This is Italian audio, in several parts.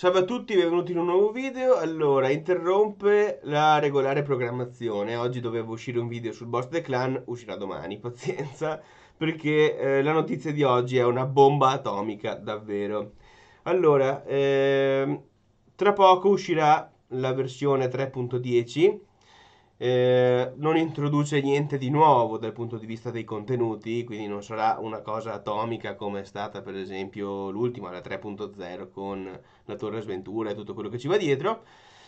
Salve a tutti, benvenuti in un nuovo video. Allora, interrompe la regolare programmazione. Oggi doveva uscire un video sul boss The Clan, uscirà domani, pazienza, perché eh, la notizia di oggi è una bomba atomica, davvero. Allora, eh, tra poco uscirà la versione 3.10 eh, non introduce niente di nuovo dal punto di vista dei contenuti, quindi non sarà una cosa atomica come è stata per esempio l'ultima, la 3.0 con la Torre Sventura e tutto quello che ci va dietro,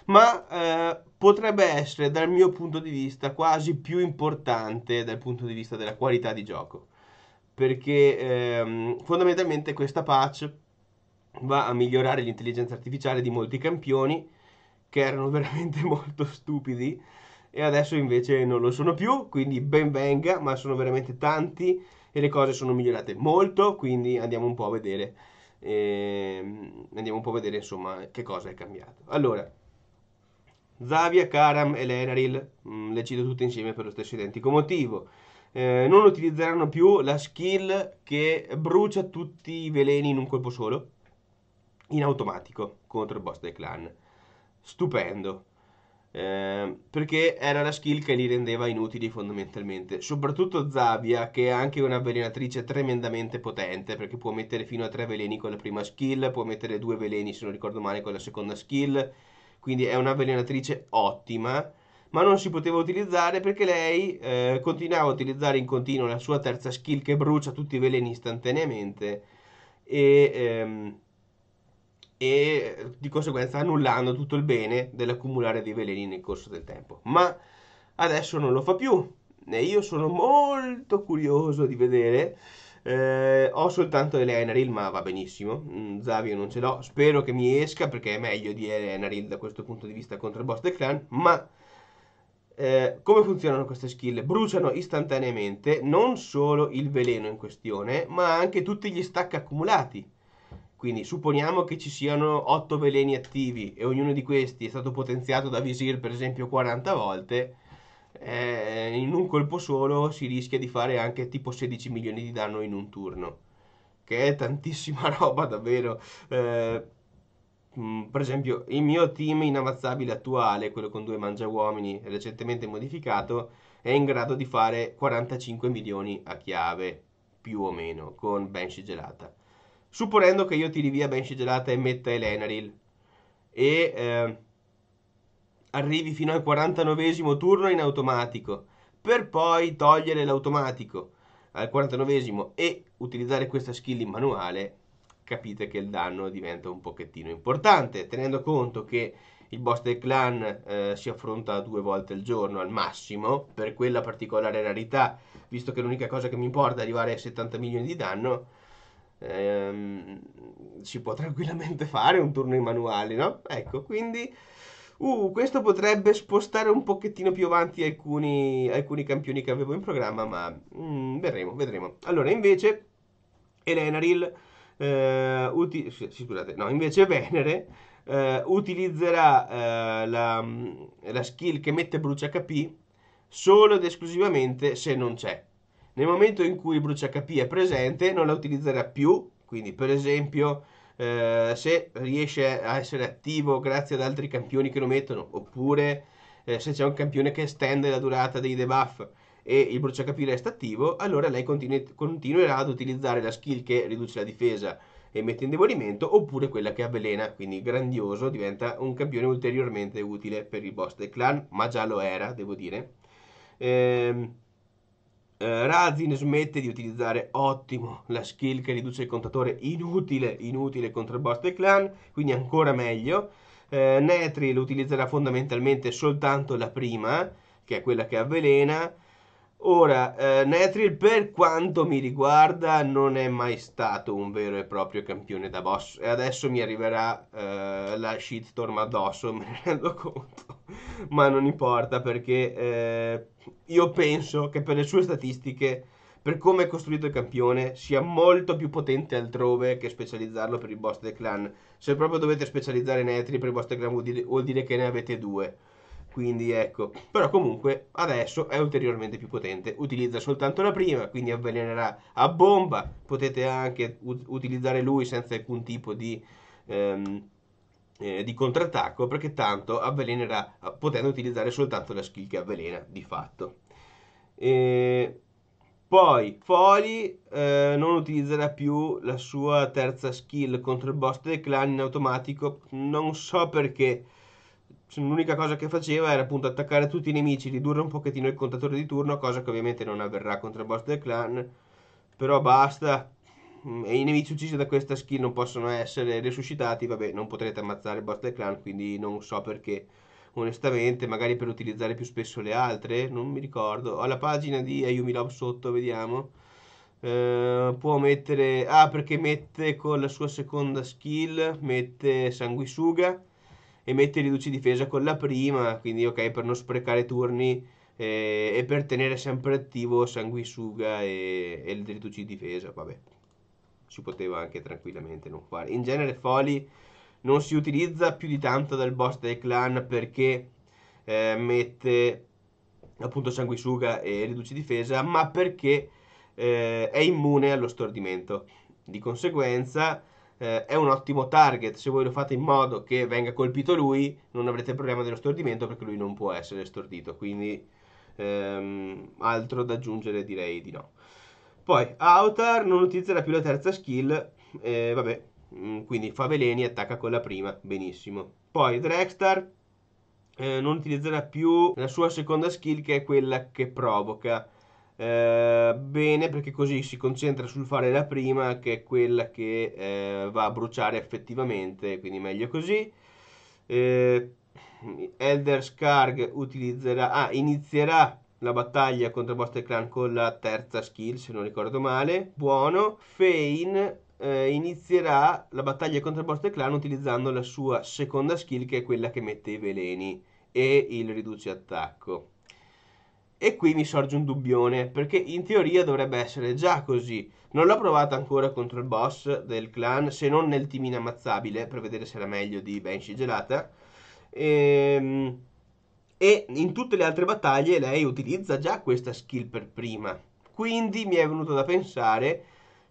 ma eh, potrebbe essere dal mio punto di vista quasi più importante dal punto di vista della qualità di gioco, perché ehm, fondamentalmente questa patch va a migliorare l'intelligenza artificiale di molti campioni che erano veramente molto stupidi e adesso invece non lo sono più, quindi ben venga, ma sono veramente tanti e le cose sono migliorate molto, quindi andiamo un po' a vedere, ehm, andiamo un po' a vedere insomma che cosa è cambiato. Allora, Zavia, Karam e Lenaril, mh, mm, le cito tutte insieme per lo stesso identico motivo. Eh, non utilizzeranno più la skill che brucia tutti i veleni in un colpo solo, in automatico, contro il boss dei clan. Stupendo, Ehm, perché era la skill che li rendeva inutili fondamentalmente. Soprattutto Zabia, che è anche un'avvelenatrice tremendamente potente, perché può mettere fino a tre veleni con la prima skill, può mettere due veleni, se non ricordo male, con la seconda skill. Quindi è un'avvelenatrice ottima, ma non si poteva utilizzare perché lei eh, continuava a utilizzare in continuo la sua terza skill che brucia tutti i veleni istantaneamente e... Ehm, e di conseguenza annullando tutto il bene dell'accumulare dei veleni nel corso del tempo. Ma adesso non lo fa più e io sono molto curioso di vedere. Eh, ho soltanto Eleneril, ma va benissimo. Zavio mm, non ce l'ho. Spero che mi esca perché è meglio di Eleneril da questo punto di vista contro il boss del clan. Ma eh, come funzionano queste skill? Bruciano istantaneamente non solo il veleno in questione, ma anche tutti gli stack accumulati. Quindi supponiamo che ci siano 8 veleni attivi e ognuno di questi è stato potenziato da Visir per esempio 40 volte, eh, in un colpo solo si rischia di fare anche tipo 16 milioni di danno in un turno, che è tantissima roba davvero. Eh, mm, per esempio il mio team inammazzabile attuale, quello con due mangiauomini recentemente modificato, è in grado di fare 45 milioni a chiave, più o meno, con Banshee gelata supponendo che io tiri via Banshee Gelata e metta Elenaril e eh, arrivi fino al 49 esimo turno in automatico per poi togliere l'automatico al 49 esimo e utilizzare questa skill in manuale capite che il danno diventa un pochettino importante tenendo conto che il boss del clan eh, si affronta due volte al giorno al massimo per quella particolare rarità visto che l'unica cosa che mi importa è arrivare a 70 milioni di danno ehm, si può tranquillamente fare un turno in manuali, no? Ecco, quindi... Uh, questo potrebbe spostare un pochettino più avanti alcuni, alcuni campioni che avevo in programma, ma mm, vedremo, vedremo. Allora, invece, Elenaril, eh, uti- scusate, no, invece Venere eh, utilizzerà eh, la, la skill che mette Bruce HP solo ed esclusivamente se non c'è. Nel momento in cui il bruciacapi è presente non la utilizzerà più, quindi per esempio eh, se riesce a essere attivo grazie ad altri campioni che lo mettono, oppure eh, se c'è un campione che estende la durata dei debuff e il bruciacapi resta attivo, allora lei continu- continuerà ad utilizzare la skill che riduce la difesa e mette in debolimento oppure quella che avvelena, quindi grandioso, diventa un campione ulteriormente utile per il boss del clan, ma già lo era, devo dire. Ehm, eh, Razin smette di utilizzare ottimo la skill che riduce il contatore inutile, inutile contro il boss del clan, quindi ancora meglio. Eh, Netril utilizzerà fondamentalmente soltanto la prima, che è quella che avvelena, Ora, eh, Netril per quanto mi riguarda non è mai stato un vero e proprio campione da boss e adesso mi arriverà eh, la shitstorm addosso, me ne rendo conto, ma non importa perché eh, io penso che per le sue statistiche, per come è costruito il campione, sia molto più potente altrove che specializzarlo per il boss del clan. Se proprio dovete specializzare Netril per il boss del clan vuol dire, vuol dire che ne avete due quindi ecco però comunque adesso è ulteriormente più potente utilizza soltanto la prima quindi avvelenerà a bomba potete anche utilizzare lui senza alcun tipo di, ehm, eh, di contrattacco perché tanto avvelenerà potendo utilizzare soltanto la skill che avvelena di fatto e... Poi Foli eh, non utilizzerà più la sua terza skill contro il boss del clan in automatico, non so perché cioè, l'unica cosa che faceva era appunto attaccare tutti i nemici, ridurre un pochettino il contatore di turno, cosa che ovviamente non avverrà contro il boss del clan, però basta. Mm, e i nemici uccisi da questa skill non possono essere resuscitati, vabbè, non potrete ammazzare il boss del clan, quindi non so perché onestamente, magari per utilizzare più spesso le altre, non mi ricordo. Ho la pagina di Ayumi Love sotto, vediamo. Eh, può mettere... Ah, perché mette con la sua seconda skill, mette sanguisuga e mette riduci difesa con la prima, quindi ok per non sprecare turni eh, e per tenere sempre attivo Sanguisuga e, e il riduci difesa, vabbè, si poteva anche tranquillamente non fare. In genere Folly non si utilizza più di tanto dal boss del clan perché eh, mette appunto sanguisuga e riduci difesa, ma perché eh, è immune allo stordimento. Di conseguenza eh, è un ottimo target, se voi lo fate in modo che venga colpito lui non avrete problema dello stordimento perché lui non può essere stordito, quindi ehm, altro da aggiungere direi di no. Poi Autar non utilizzerà più la terza skill, eh, vabbè, mm, quindi fa veleni e attacca con la prima, benissimo. Poi Drextar eh, non utilizzerà più la sua seconda skill che è quella che provoca eh, bene perché così si concentra sul fare la prima che è quella che eh, va a bruciare effettivamente, quindi meglio così. Eh, Elder Skarg utilizzerà, ah, inizierà la battaglia contro Buster Clan con la terza skill, se non ricordo male. Buono. Fane eh, inizierà la battaglia contro Buster Clan utilizzando la sua seconda skill, che è quella che mette i veleni e il riduce attacco. E qui mi sorge un dubbione, perché in teoria dovrebbe essere già così. Non l'ho provata ancora contro il boss del clan, se non nel team inammazzabile, per vedere se era meglio di Banshee Gelata. E, ehm, e in tutte le altre battaglie lei utilizza già questa skill per prima. Quindi mi è venuto da pensare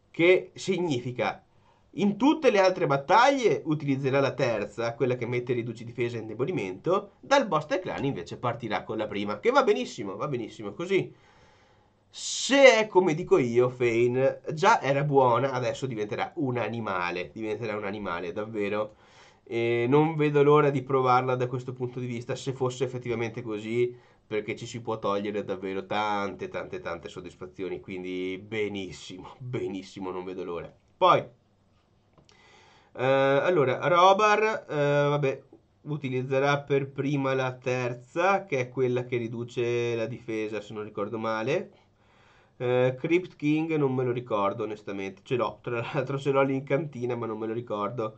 che significa in tutte le altre battaglie utilizzerà la terza, quella che mette riduci difesa e indebolimento, dal boss Clan invece partirà con la prima, che va benissimo, va benissimo così. Se è come dico io, Fane già era buona, adesso diventerà un animale, diventerà un animale davvero. E non vedo l'ora di provarla da questo punto di vista, se fosse effettivamente così, perché ci si può togliere davvero tante, tante, tante soddisfazioni, quindi benissimo, benissimo, non vedo l'ora. Poi, eh, allora, Robar, eh, vabbè, utilizzerà per prima la terza, che è quella che riduce la difesa, se non ricordo male. Eh, Crypt King non me lo ricordo, onestamente. Ce l'ho, tra l'altro ce l'ho lì in cantina, ma non me lo ricordo.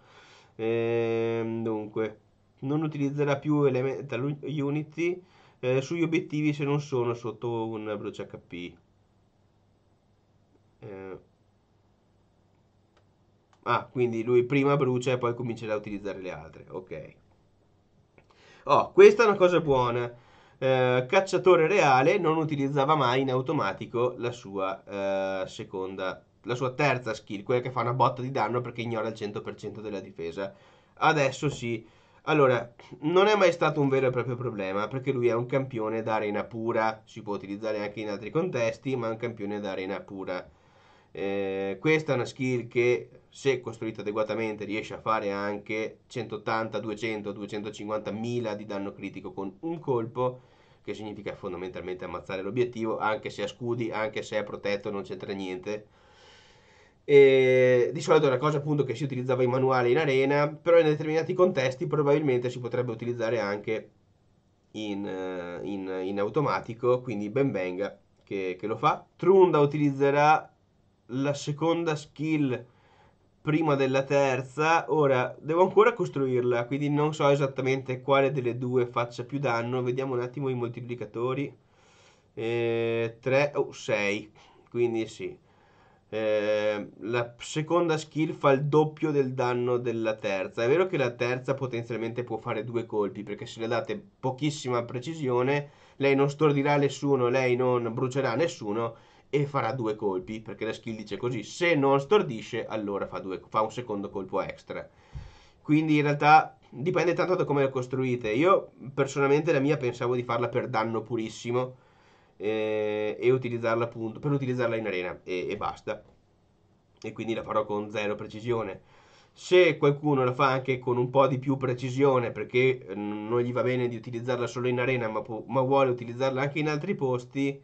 Ehm, dunque, non utilizzerà più Elemental Unity eh, sugli obiettivi se non sono sotto un brucia HP. Ah, quindi lui prima brucia e poi comincerà a utilizzare le altre. Ok. Oh, questa è una cosa buona. Eh, cacciatore reale non utilizzava mai in automatico la sua eh, seconda, la sua terza skill, quella che fa una botta di danno perché ignora il 100% della difesa. Adesso sì. Allora, non è mai stato un vero e proprio problema perché lui è un campione d'arena pura, si può utilizzare anche in altri contesti, ma è un campione d'arena pura eh, questa è una skill che se costruita adeguatamente riesce a fare anche 180, 200, 250 mila di danno critico con un colpo che significa fondamentalmente ammazzare l'obiettivo anche se a scudi, anche se è protetto non c'entra niente e di solito è una cosa appunto che si utilizzava in manuale in arena però in determinati contesti probabilmente si potrebbe utilizzare anche in, eh, in, in automatico quindi ben venga che, che lo fa Trunda utilizzerà la seconda skill prima della terza. Ora, devo ancora costruirla, quindi non so esattamente quale delle due faccia più danno. Vediamo un attimo i moltiplicatori. 3 o 6, quindi sì. Eh, la seconda skill fa il doppio del danno della terza. È vero che la terza potenzialmente può fare due colpi, perché se le date pochissima precisione, lei non stordirà nessuno, lei non brucerà nessuno, e farà due colpi, perché la skill dice così, se non stordisce allora fa, due, fa un secondo colpo extra. Quindi in realtà dipende tanto da come la costruite. Io personalmente la mia pensavo di farla per danno purissimo eh, e utilizzarla appunto per utilizzarla in arena e, e basta. E quindi la farò con zero precisione. Se qualcuno la fa anche con un po' di più precisione perché eh, non gli va bene di utilizzarla solo in arena ma, ma vuole utilizzarla anche in altri posti,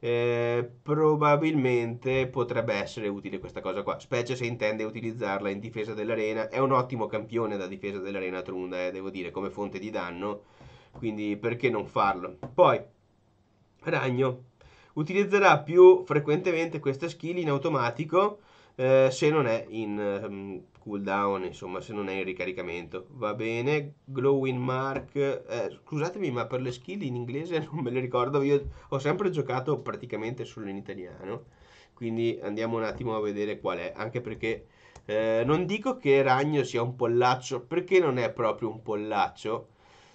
eh, probabilmente potrebbe essere utile questa cosa qua, specie se intende utilizzarla in difesa dell'arena. È un ottimo campione da difesa dell'arena Trunda, eh, devo dire, come fonte di danno, quindi perché non farlo? Poi, Ragno utilizzerà più frequentemente questa skill in automatico eh, se non è in, ehm, cooldown, insomma, se non è in ricaricamento. Va bene, Glowing Mark, eh, scusatemi, ma per le skill in inglese non me le ricordo, io ho sempre giocato praticamente solo in italiano, quindi andiamo un attimo a vedere qual è, anche perché eh, non dico che Ragno sia un pollaccio, perché non è proprio un pollaccio,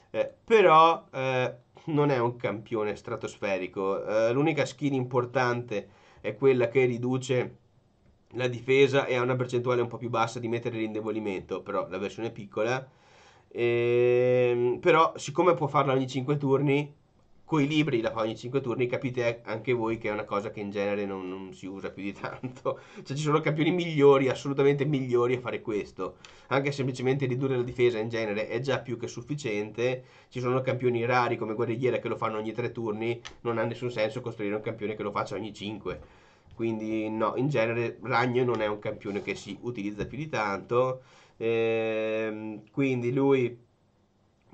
eh, però eh, non è un campione stratosferico. Eh, l'unica skin importante è quella che riduce la difesa è a una percentuale un po' più bassa di mettere l'indebolimento, però la versione è piccola. Ehm, però siccome può farla ogni 5 turni, coi libri la fa ogni 5 turni, capite anche voi che è una cosa che in genere non, non, si usa più di tanto. Cioè ci sono campioni migliori, assolutamente migliori a fare questo. Anche semplicemente ridurre la difesa in genere è già più che sufficiente. Ci sono campioni rari come guerrigliere che lo fanno ogni 3 turni, non ha nessun senso costruire un campione che lo faccia ogni 5 quindi no, in genere Ragno non è un campione che si utilizza più di tanto, ehm, quindi lui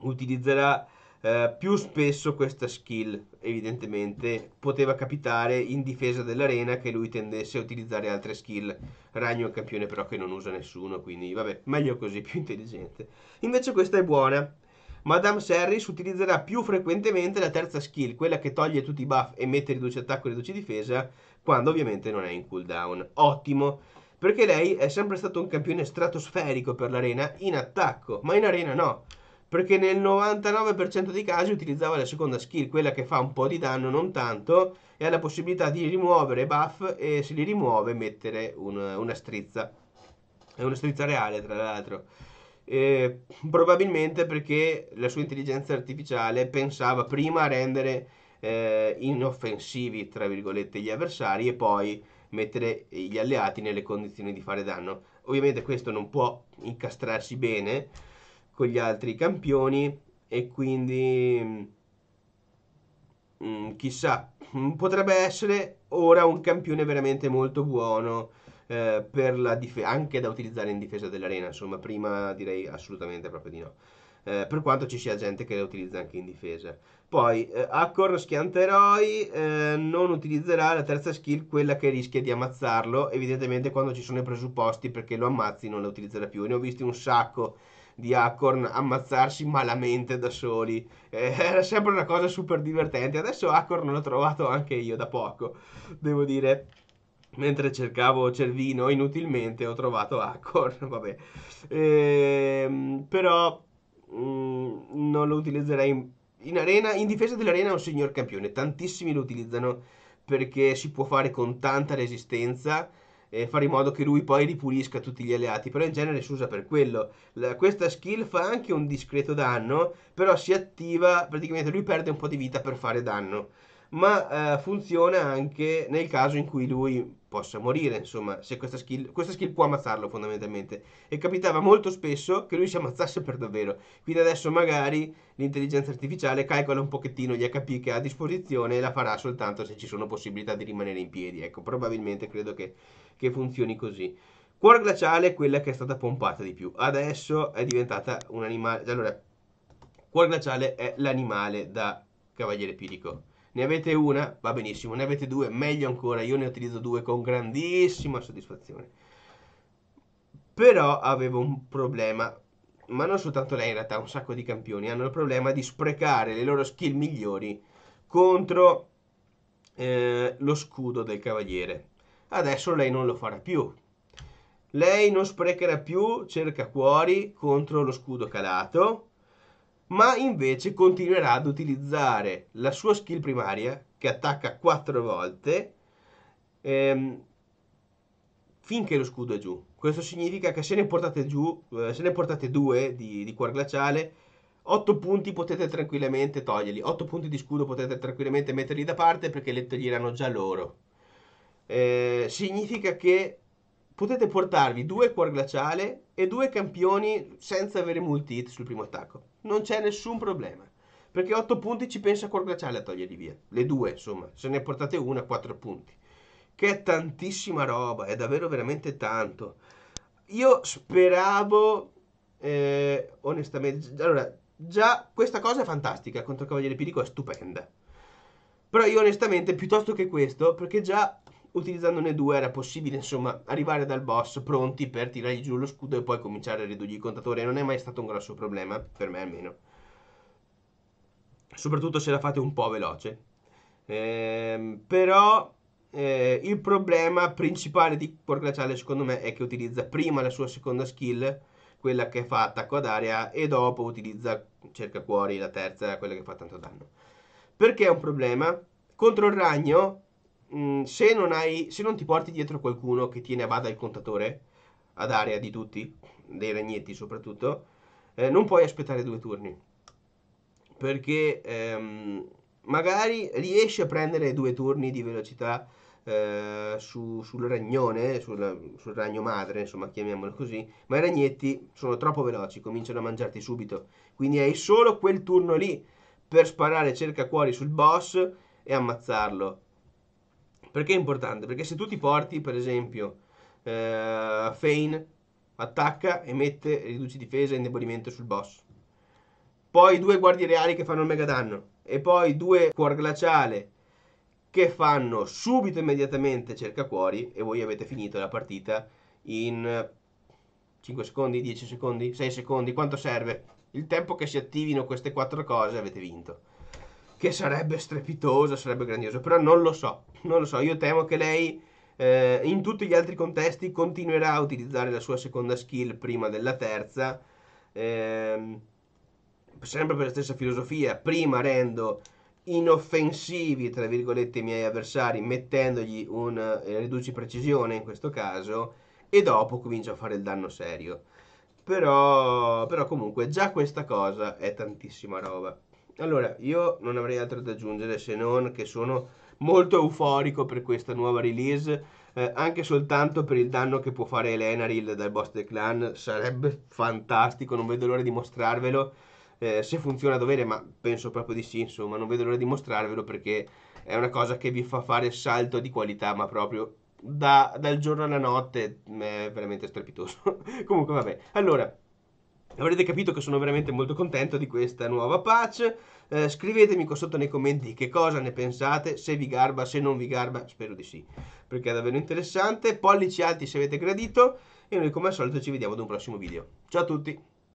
utilizzerà eh, più spesso questa skill, evidentemente poteva capitare in difesa dell'arena che lui tendesse a utilizzare altre skill. Ragno è un campione però che non usa nessuno, quindi vabbè, meglio così, più intelligente. Invece questa è buona. Madame Serris utilizzerà più frequentemente la terza skill, quella che toglie tutti i buff e mette riduce attacco e riduce difesa, quando ovviamente non è in cooldown. Ottimo, perché lei è sempre stato un campione stratosferico per l'arena in attacco, ma in arena no. Perché nel 99% dei casi utilizzava la seconda skill, quella che fa un po' di danno, non tanto, e ha la possibilità di rimuovere buff e se li rimuove mettere un, una strizza. È una strizza reale, tra l'altro. Eh, probabilmente perché la sua intelligenza artificiale pensava prima a rendere eh, inoffensivi tra virgolette gli avversari e poi mettere gli alleati nelle condizioni di fare danno. Ovviamente questo non può incastrarsi bene con gli altri campioni e quindi mh, mm, chissà, mm, potrebbe essere ora un campione veramente molto buono eh, per la anche da utilizzare in difesa dell'arena, insomma, prima direi assolutamente proprio di no eh, per quanto ci sia gente che le utilizza anche in difesa. Poi eh, Accor Schianteroi eh, non utilizzerà la terza skill, quella che rischia di ammazzarlo, evidentemente quando ci sono i presupposti perché lo ammazzi non la utilizzerà più. Ne ho visti un sacco di Acorn ammazzarsi malamente da soli. Eh, era sempre una cosa super divertente. Adesso Acorn l'ho trovato anche io da poco, devo dire. Mentre cercavo Cervino inutilmente ho trovato Acorn, vabbè. Eh, però Mm, non lo utilizzerei in, in arena. In difesa dell'arena è un signor campione. Tantissimi lo utilizzano perché si può fare con tanta resistenza e fare in modo che lui poi ripulisca tutti gli alleati, però in genere si usa per quello. La, questa skill fa anche un discreto danno, però si attiva, praticamente lui perde un po' di vita per fare danno ma eh, funziona anche nel caso in cui lui possa morire, insomma, se questa skill, questa skill può ammazzarlo fondamentalmente. E capitava molto spesso che lui si ammazzasse per davvero. Quindi adesso magari l'intelligenza artificiale calcola un pochettino gli HP che ha a disposizione e la farà soltanto se ci sono possibilità di rimanere in piedi. Ecco, probabilmente credo che, che funzioni così. Cuore glaciale è quella che è stata pompata di più. Adesso è diventata un animale... Allora, cuore glaciale è l'animale da Cavaliere Pirico ne avete una? Va benissimo. Ne avete due? Meglio ancora. Io ne utilizzo due con grandissima soddisfazione. Però avevo un problema. Ma non soltanto lei, in realtà, un sacco di campioni hanno il problema di sprecare le loro skill migliori contro eh, lo scudo del cavaliere. Adesso lei non lo farà più. Lei non sprecherà più cerca cuori contro lo scudo calato ma invece continuerà ad utilizzare la sua skill primaria che attacca quattro volte ehm, finché lo scudo è giù. Questo significa che se ne portate giù, eh, se ne portate due di, di cuor glaciale, 8 punti potete tranquillamente toglierli, 8 punti di scudo potete tranquillamente metterli da parte perché le toglieranno già loro. Eh, significa che potete portarvi due cuor glaciale e due campioni senza avere multi hit sul primo attacco. Non c'è nessun problema. Perché 8 punti ci pensa cuor glaciale a toglierli via. Le due, insomma, se ne portate una, 4 punti. Che è tantissima roba, è davvero veramente tanto. Io speravo, eh, onestamente, allora, già questa cosa è fantastica contro il Cavaliere Pirico, è stupenda. Però io onestamente, piuttosto che questo, perché già utilizzandone due era possibile insomma arrivare dal boss pronti per tirargli giù lo scudo e poi cominciare a ridurgli il contatore non è mai stato un grosso problema per me almeno soprattutto se la fate un po' veloce ehm, però eh, il problema principale di Cuor Glaciale secondo me è che utilizza prima la sua seconda skill quella che fa attacco ad aria e dopo utilizza cerca cuori la terza quella che fa tanto danno perché è un problema contro il ragno mh, mm, se, non hai, se non ti porti dietro qualcuno che tiene a bada il contatore, ad area di tutti, dei ragnetti soprattutto, eh, non puoi aspettare due turni. Perché ehm, magari riesci a prendere due turni di velocità eh, su, sul ragnone, sul, sul, ragno madre, insomma chiamiamolo così, ma i ragnetti sono troppo veloci, cominciano a mangiarti subito. Quindi hai solo quel turno lì per sparare cerca cuori sul boss e ammazzarlo. Perché è importante? Perché se tu ti porti, per esempio, eh, Fane, attacca e mette riduci difesa e indebolimento sul boss. Poi due guardie reali che fanno il mega danno. E poi due cuor glaciale che fanno subito immediatamente cerca cuori e voi avete finito la partita in 5 secondi, 10 secondi, 6 secondi, quanto serve? Il tempo che si attivino queste quattro cose avete vinto. Che sarebbe strepitoso, sarebbe grandioso, però non lo so, non lo so, io temo che lei eh, in tutti gli altri contesti continuerà a utilizzare la sua seconda skill prima della terza, eh, sempre per la stessa filosofia, prima rendo inoffensivi, tra virgolette, i miei avversari, mettendogli un eh, riduci precisione in questo caso, e dopo comincio a fare il danno serio. Però, però comunque già questa cosa è tantissima roba. Allora, io non avrei altro da aggiungere se non che sono molto euforico per questa nuova release, eh, anche soltanto per il danno che può fare Elenaril dal boss del clan, sarebbe fantastico, non vedo l'ora di mostrarvelo, eh, se funziona a dovere, ma penso proprio di sì, insomma, non vedo l'ora di mostrarvelo perché è una cosa che vi fa fare salto di qualità, ma proprio da, dal giorno alla notte è eh, veramente strepitoso. Comunque, vabbè. Allora, Avrete capito che sono veramente molto contento di questa nuova patch. Eh, scrivetemi qua sotto nei commenti che cosa ne pensate, se vi garba, se non vi garba, spero di sì, perché è davvero interessante. Pollici alti se avete gradito e noi come al solito ci vediamo ad un prossimo video. Ciao a tutti!